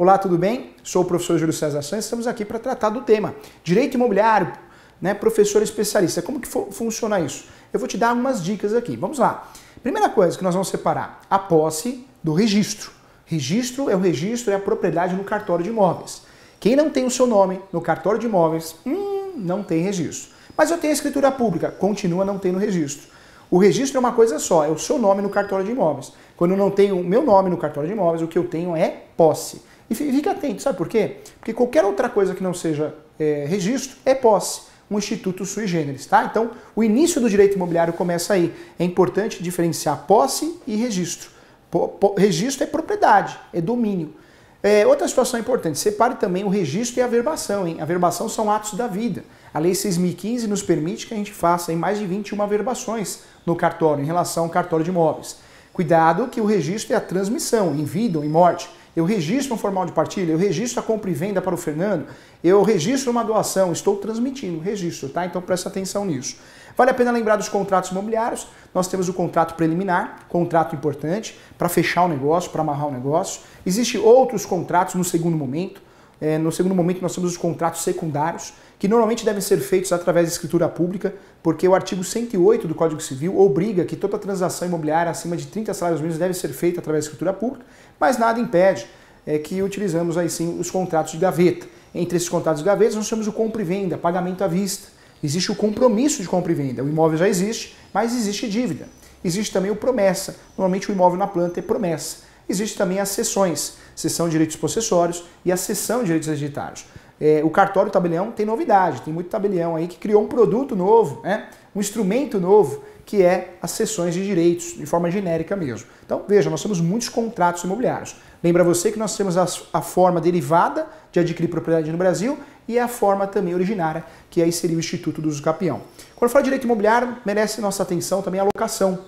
Olá, tudo bem? Sou o professor Júlio César Santos, estamos aqui para tratar do tema Direito Imobiliário, né, professor especialista. Como que funciona isso? Eu vou te dar algumas dicas aqui. Vamos lá. Primeira coisa que nós vamos separar, a posse do registro. Registro é o registro, é a propriedade no cartório de imóveis. Quem não tem o seu nome no cartório de imóveis, hum, não tem registro. Mas eu tenho a escritura pública, continua não tendo registro. O registro é uma coisa só, é o seu nome no cartório de imóveis. Quando eu não tenho o meu nome no cartório de imóveis, o que eu tenho é posse. E fique atento, sabe por quê? Porque qualquer outra coisa que não seja é, registro é posse, um instituto sui generis, tá? Então, o início do direito imobiliário começa aí. É importante diferenciar posse e registro. Po, po, registro é propriedade, é domínio. É, outra situação importante, separe também o registro e a verbação. Hein? A verbação são atos da vida. A Lei 6.015 nos permite que a gente faça hein, mais de 21 verbações no cartório, em relação ao cartório de imóveis. Cuidado que o registro é a transmissão, em vida ou em morte eu registro um formal de partilha, eu registro a compra e venda para o Fernando, eu registro uma doação, estou transmitindo, registro, tá? Então presta atenção nisso. Vale a pena lembrar dos contratos imobiliários. Nós temos o contrato preliminar, contrato importante para fechar o negócio, para amarrar o negócio. Existem outros contratos no segundo momento é, no segundo momento, nós temos os contratos secundários, que normalmente devem ser feitos através de escritura pública, porque o artigo 108 do Código Civil obriga que toda transação imobiliária acima de 30 salários mínimos deve ser feita através de escritura pública, mas nada impede é, que utilizamos aí sim os contratos de gaveta. Entre esses contratos de gaveta, nós temos o compra e venda, pagamento à vista. Existe o compromisso de compra e venda. O imóvel já existe, mas existe dívida. Existe também o promessa. Normalmente o imóvel na planta é promessa. Existe também as sessões, sessão de direitos possessórios e a sessão de direitos hereditários. É, o cartório tabelião tem novidade, tem muito tabelião aí que criou um produto novo, né? um instrumento novo, que é as sessões de direitos, de forma genérica mesmo. Então, veja, nós temos muitos contratos imobiliários. Lembra você que nós temos a, a forma derivada de adquirir propriedade no Brasil e a forma também originária, que aí seria o Instituto do capião. Quando fala de direito imobiliário, merece nossa atenção também a locação.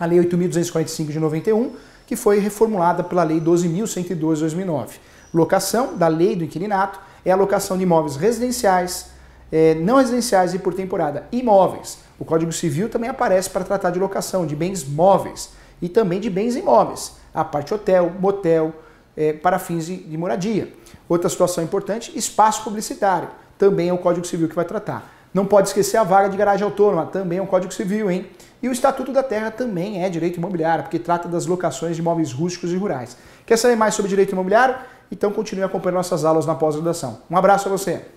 A Lei 8.245 de 91 que foi reformulada pela Lei 12.102 de 2009. Locação da Lei do Inquilinato é a locação de imóveis residenciais, é, não residenciais e por temporada, imóveis. O Código Civil também aparece para tratar de locação de bens móveis e também de bens imóveis, a parte hotel, motel, é, para fins de, de moradia. Outra situação importante, espaço publicitário. Também é o Código Civil que vai tratar. Não pode esquecer a vaga de garagem autônoma, também é um Código Civil, hein? E o Estatuto da Terra também é direito imobiliário, porque trata das locações de imóveis rústicos e rurais. Quer saber mais sobre direito imobiliário? Então continue acompanhando nossas aulas na pós-graduação. Um abraço a você!